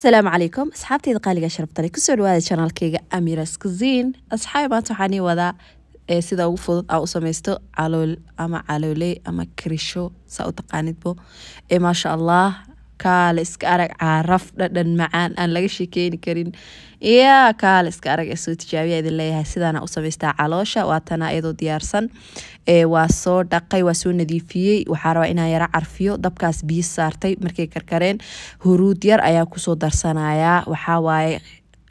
asalaamu calaykum asxaabteyda qaaliga sharabtale kusoo dhawaada janaalkayga amiras kuziin asxaabi maanta waxaa nii wadaa eh, sida ugu fudud aa u samaysto calool ama calooley ama krisho saa u taqaanidbo ee eh, maasha allah kaale iska arag caraf dhadhan macaan aan laga sheekeeni karin yaa kaale iska arag ee soo tijaabiya idin leeyahay sidaana u samaystaa caloosha waatana iyadoo diyaarsan waa soo dhaqay waa soo nadiifiyey waxaa rabaa inaan yara carfiyo dabkaas biyo saartay markay karkareen huruud yar ayaa kusoo darsanayaa waxaa waaye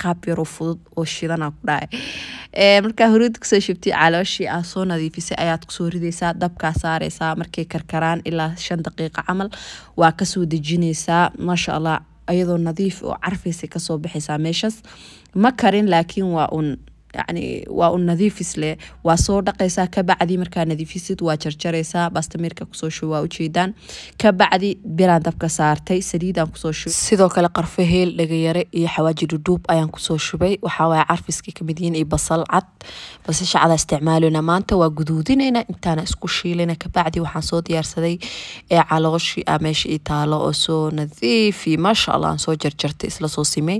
qaab yaroo fudud oo shidana ku dhaca markaa horeyda kusoo shubtay calooshii aa soo nadiifisay ayaad kusoo rideysaa dabkaa saareysaa markay karkaraan ilaa shan daqiiqa camal waa kasoo dejineysaa maasha allah iyadoo nadiif oo carfaysa kasoo baxaysaa meeshaas ma karin laakiin waa uun yacni waa u nadiifis leh waa soo dhaqaysaa kabacdi markaa nadiifisid waa jarjaraysaa bastamirka kusoo shuba waa ujeedaan kabacdi biraan dabka saartay saliidaan kusoo shubay sidoo kale qarfo heel dhagayare iyo xawaaji dhudhuub ayaan kusoo shubay waxaa waaya carfiska kamid yihiin iyo basal cad basasha cada isticmaalina maanta waa guduudinayna intaana isku shiilina kabacdi waxaan soo diyaarsaday ee calooshii meesha ii taalo oo soo nadiifi maasha allah aan soo jarjartay isla soo simay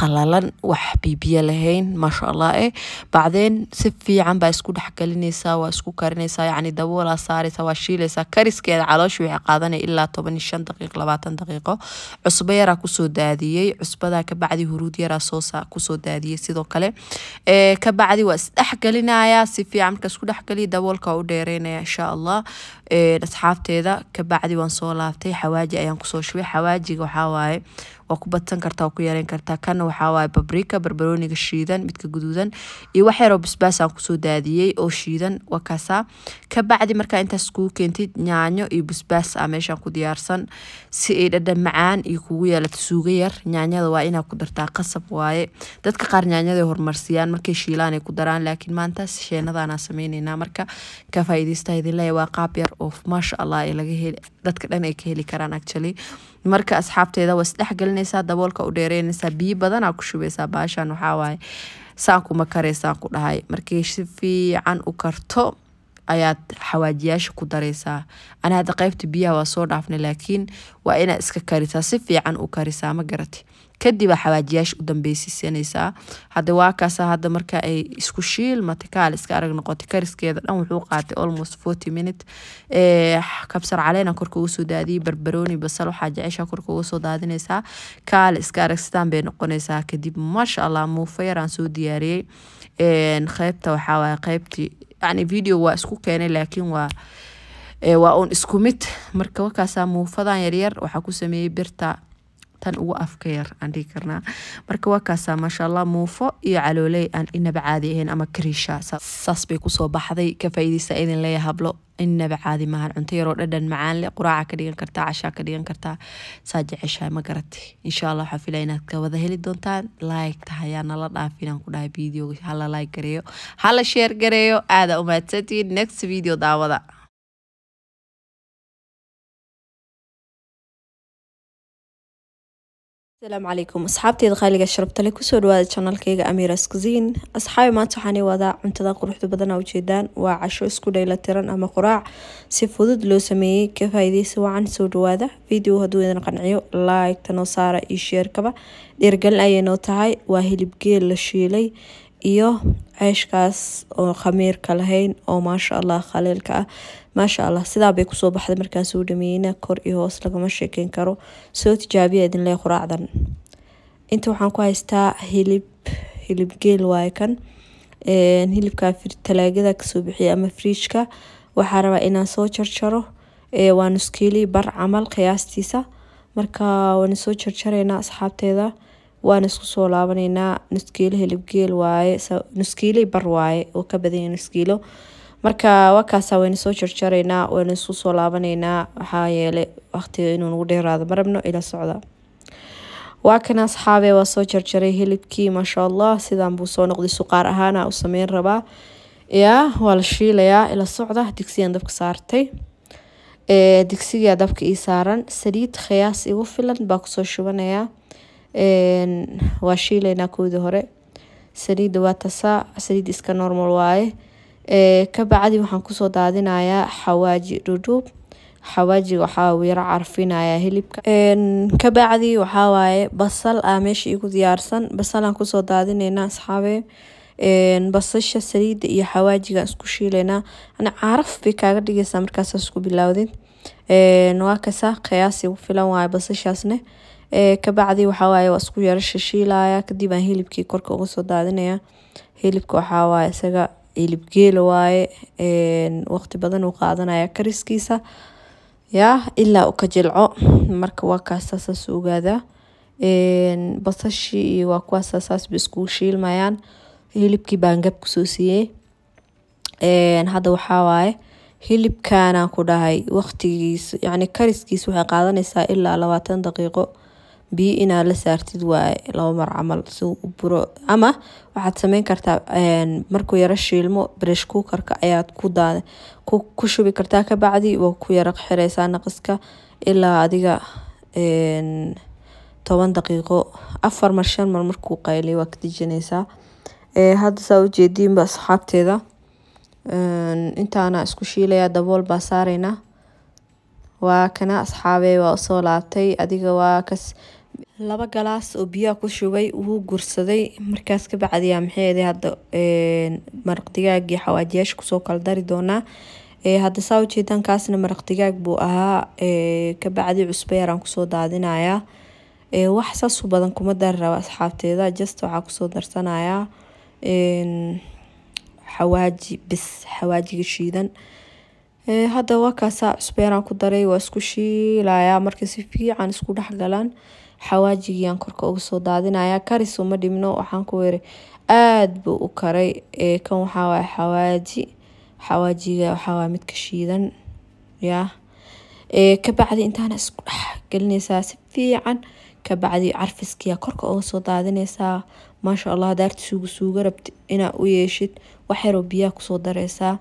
qalalan wax bibiya lahayn maasha allah eh bacdeen si fiican baa isku dhexgelinaysaa waa isku karinaysaa yacni daboolaa saaraysaa waa shiilaysaa kariskeeda caloosha waxay qaadanaya ilaa toban shan daqiiq labaatan daqiiqo cusbo yaraa kusoo daadiyey cusbadaa kabacdi huruud yaraa soosa kusoo daadiyey sidoo kale eh, kabacdi waa isdhexgelinayaa si fiican marka isku dhexgeliya daboolka u dheereynaya insha allah eh, asxaabteeda kabacdi waan soo laaftay xawaaji ayaan kusoo shubay xawaajiga waxaa waaye oo ku badsan karta oo ku yareyn karta kana waxaa babrika barbarooniga shiidan midka guduudan iyo wax basbaas aan kusoo daadiyey oo shiidan waa kabacdi markaa intaas kuu keentid nyaanyo iyo basbaas ah meeshaan ku diyaarsan si ay dhadhan macaan iyo kugu yeelato suuga yar nyaanyada waa inaa ku dartaa qasab waaye dadka qaar nyaanyaday horumarsiyaan markay shiilaan ay ku daraan laakiin maanta sheenadaanaa sameyneynaa marka ka faa'iidaysta idin waa qaab yar oo maasha allah ee laga heli dadka dhan ay ka heli karaan actually marka asxaabteeda waa isdhex gelinaysaa daboolka u dheereynaysaa biyo badanaa ku shubaysaa baashaan waxaawaaye saan kuma karee saan ku dhahay markay si fiican u karto ayaad xawaajiyaasha ku daraysaa ana hadda qaybta biyaha waa soo dhaafnay laakiin waa inaa iska karisaa si fiican u karisaa ma garate kadibaa xawaajiyaasha u dambeysiisanaysaa hadda waa hadda marka ay isku shiil matakaal iska arag noqotay kariskeeda dhan wuxuu qaatay almost forty minute kabsar caleena korka uga daadiyay barbarooni basal waxaa jeceshaa korka uga daadinaysaa kaale iska arag sidaan bay noqonaysaa kadib maasha allah muufo yaraan soo diyaariyey qaybta waxaa waaye qaybtii yani video waa isku keenay laakiin waa waa uun isku mid marka wakaasaa muufadan yaryar waxaa ku sameeyey birta tan ugu afka yar aan dhihi karnaa marka waa kaasaa maasha allah muufo iyo calooley aan inaba caadi ahayn ama kariisha saas bay kusoo baxday ka faa'iidaysa idin hablo inaba caadi maahan cunto yaroo dhadhan macaan quraaca ka dhigan kartaa cashaa ka dhigan kartaa saa jeceshahay ma garatay insha allah waxaa filaya inaad ka heli doontaan laayigta hayaa nala dhaafin aan ku dhahay videoga hala laayg gareeyo hala sheer gareeyo aada u next video daawada asalaamu calaykum asxaabteyda qaaliga sharabtale kusoo dhawaada janalkayga amiras kusiin asxaabi maanta waxaana wadaa cuntada quruxda badanaa ujeedaan waa casho isku dheylatiran ama quraac si fudud loo sameeyey ka faa-ideysa wacan soo dhawaada video hadduu idin qanciyo laagta noo saara iyo sheerkaba dhiirgalin ayay noo tahay waa hilib geel la shiilay iyo ceeshkaas oo khamiirka lahayn oo maasha allah khaliilka ah maasha allah sidaa kusoo baxday markaas uu dhameeyeyna kor iyo hoos lagama sheekeyn karo soo tijaabiya idinlee quraacdan inta waxaan ku haystaa hilib hilib geel waaye kan hilibkaa talaagada kasoo bixiyay ama friijka waxaa rabaa inaan soo jarjaro waa nuskeeli bar camal qiyaastiisa marka waana soo jarjareynaa asxaabteeda waan isku soo laabanaynaa nuskiilo hilibgeel waaye nuskiilay bar waaye oo ka badanya nuskiilo marka wakaasaa wayna soo jarjaraynaa wayna isku soo laabanaynaa waxaa yeelay waqtiga inuu nagu dheeraado marabno ila socda waa kan asxaabe waa soo jarjaray hilibkii maasha allah sidaan buu soo noqday suqaar ahaana u sameyn rabaa yaa waa la shiilayaa ila socda digsigan dabka saartay digsigaa dabka ii saaran saliid khayaas igu filan baa kusoo shubanayaa waa shiileynaa koodii hore saliidda waa tasaa saliid iska normal waaye ka bacdi waxaan kusoo daadinayaa xawaaji dhudhuub xawaaji waxaa yaro carfinayaa hilibka ka bacdi basal aa meesha igu diyaarsan basalaan kusoo daadinaynaa asxaabe basasha saliidda iyo xawaajigaan isku shiilaynaa ana caraf bay kaaga dhigaysaa markaasaa isku bilaawdin waa kasaa qiyaasi filan waaye basashaasne Eh, kabacdi waxawaaye waa isku yaro shishiilaya kadib aan hilibkii korka uga soo daadinaya hilibka waxaawaaye isaga hilib geela waaye waqti badan uu qaadanaya kariskiisa yaa ilaa uu ka jilco marka waa kaasaasaas ogaadaa basashii iyo waa kuwaasasaas ba iskugu shiilmayaan hilibkii baan gab kusoo siiyey hadda waxawaaye hilibkaanaan ku dhahay waqtigiis yani kariskiis waxay qaadanaysaa ilaa labaatan daqiiqo biyo inaa la saartid waaye laba mar camal si u buro ama waxaad sameyn kartaa markuu yaro shiilmo brish kuukarka ayaad ku daad ku shubi kartaa kabacdi waa ku yaro xireysaa naqaska ilaa adiga toban daqiiqo afar mar shan mar markuu qayliyo waa ka dejineysaa hadda saa ujeediinba asxaabteeda intaana isku shiilaya dabool baa saareyna waa kana asxaabey waa usoo laabtay adiga waa kas laba galaas oo biyaa ku shubay wuu gursaday markaas ka bacdiyaa maxay hadda maraqdigaaggii xawaajiyaasha kusoo kala dari doonaa hadda saa ujeedaan kaasna maraqdigaag buu ahaa ka bacdi yaraan kusoo daadinayaa wax saasu badan kuma dari raba asxaabteeda just waxaa kusoo darsanayaa xawaaji bis xawaajiga shiidan Eh, hadda waa kaasaa cusub ayaan ku daray waa isku shiilayaa marka si fiican isku dhexgalaan xawaajigiyaan korka uga soo daadinayaa kariso ma dhibno waxaan ku weeray aada buu u karay eh, kan waxaa waaya xawaaji xawaajiga waxaa waaya midka shiidan yaa eh, kabacdi intaana isku dhex gelinaysaa si fiican kabacdi carfiskiyaa korka uga soo daadinaysaa maasha allah hadaarti suuga suuga rabti inaa u yeeshid wax biyaa kusoo dareysaa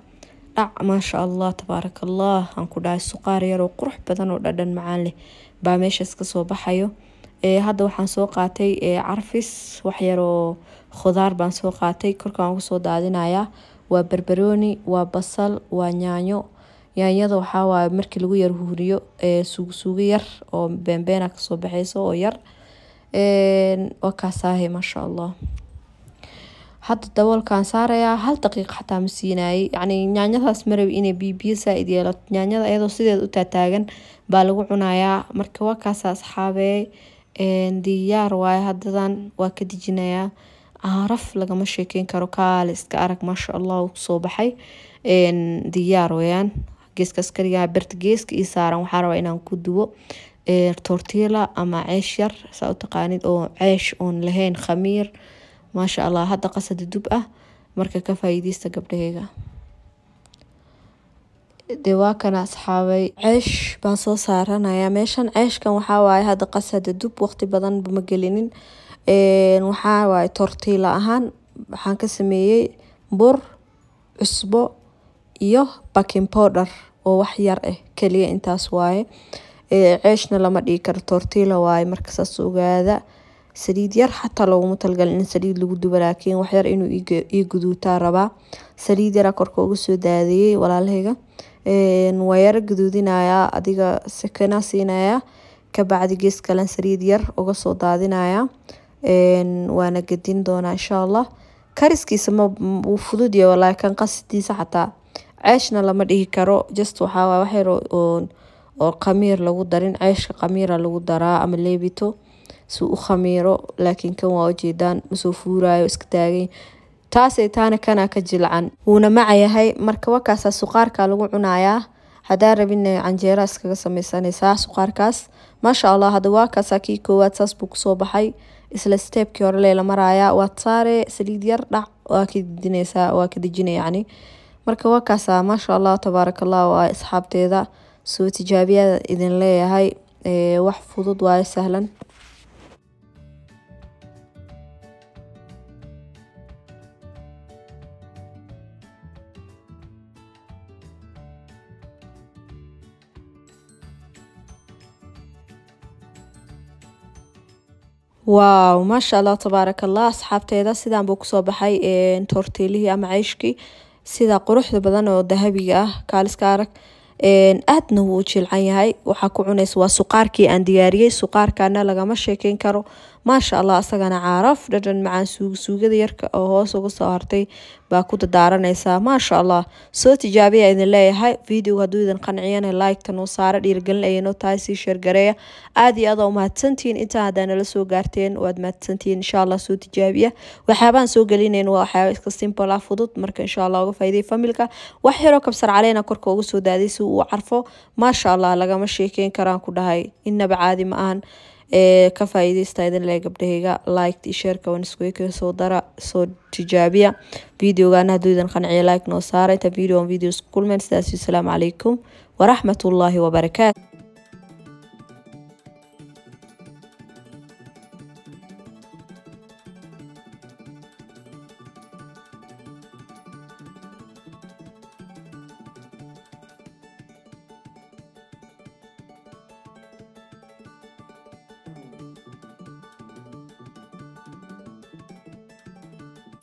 dhac maasha allah tabaarak allah aan ku dhahay suqaar yaroo qurux badan oo dhadhan macaan leh baa meeshaas kasoo baxayo eh, hadda waxaan soo qaatay eh, carfis waxyaroo khudaar baan soo qaatay korka waan kusoo daadinayaa waa barbarooni waa basal waa yaanyo yaanyada waxaawaaye markii lagu yar huuriyo eh, suugsuugo yar oo beenbeena kasoo baxeyso oo yar waa kaasaahe maasha allah hadda daboolkaan saarayaa hal daqiiq xataa ma siinaayey yacnii nyaanyadaas marabi inay biyo saa-id yeelato nyaanyada iyadoo sideeda u taataagan baa lagu cunayaa marka waa kaasa asxaabee diyaar waaye haddadan waa ka dejinayaa aaraf lagama sheekeyn karo kaale iska arag maasha allah uu kusoo baxay diyaar weyaan geeska askariga birta geeska ii saaran waxaa rabaa inaan ku dubo tortilla ama ceesh yar saa u taqaanid oo ceesh oon lahayn khamiir maasha allah hadda qasada dub ah marka ka faa'iidaysta gabdhaheyga dee waa kana asxaabay ceesh baan soo saaranayaa meeshan ceeshkan waxaa waaye hadda qasada dub waqti badan ma gelinin waxaa waaye tortiila ahaan waxaan ka sameeyey bur cusbo iyo baking powder oo wax yar ah eh, keliya intaas waaye ceeshna lama dhigi karo tortiila waaye marka saas ogaada saliid yar xataa loguma talagalin in saliid lagu duba laakiin waxyar inuu ii guduutaa rabaa saliid yara korka uga soo daadiyey walaalaheyga waa yara guduudinayaa adiga sakana siinayaa kabacdi gees kalen saliid yar uga soo daadinayaa waana gadin doonaa insha allah kariskiisa ma wuu fudud yahay walaahi qasidiisa xataa ceeshna lama dhihi karo just waxaa waa oo qamiir lagu darin ceeshka qamiira lagu daraa ama leebito si u khamiiro laakiin kan waa ujeedaan masoo fuurayo iska taagay taasay taana kanaa ka jilcan wuuna macayahay marka wakaasaa suqaarkaa lagu cunayaa hadaa rabina canjeera iskaga sameysanaysaa suqaarkaas maasha allah hadda waakaasaa kii koowaad saas buu kusoo baxay isla steebkii hore leela maraaya waad saare saliid yar dhac waa ka waa ka dejina yacni marka wakaasaa maasha allah tabaaraka allah waa asxaabteeda soo tijaabiyaa idin leeyahay wax fudud waayo sahlan waaw maasha allah tabaaraka allah asxaabteeda sidaan buu kusoo baxay tortiilihii ama ceyshkii sida quruxda badan oo dahabiga ah kaaliska arag aadna wuu jilcan yahay waxaa ku cunaysa waa suqaarkii aan diyaariyey suqaarkana lagama sheekeyn karo maasha allah asagana caraf dhadhan macaan suugada yarka oo hoos uga soo hartay baa ku dadaaranaysaa maasha allah soo tijaabiya idin leeyahay videoga hadduu idin qanciyana like-ta noo ayanoo tahay sheergareeya aad iyo aad oo mahadsantihiin intaa haddaa soo gaarteen waad mahadsantihiin insha allah soo tijaabiya waxyaabahan soo gelinayn waa waxyaaba iska simple ah fudud marka insha allah uga faa'iiday familka wax yaroo kabsar caleena korka uga soo daaday si uu u carfo maasha allah lagama sheekeyn karaan ku dhahay inaba caadi ma ahan ka faaideysta idinle gabdhaheyga like sheerka waniskuweka soo dara soo tijaabiya videogana hadduu idin qanciyo like noo saara inta video on videos kulmen sidaasi asalaamu calaykum waraxmatullaahi wabarakaatu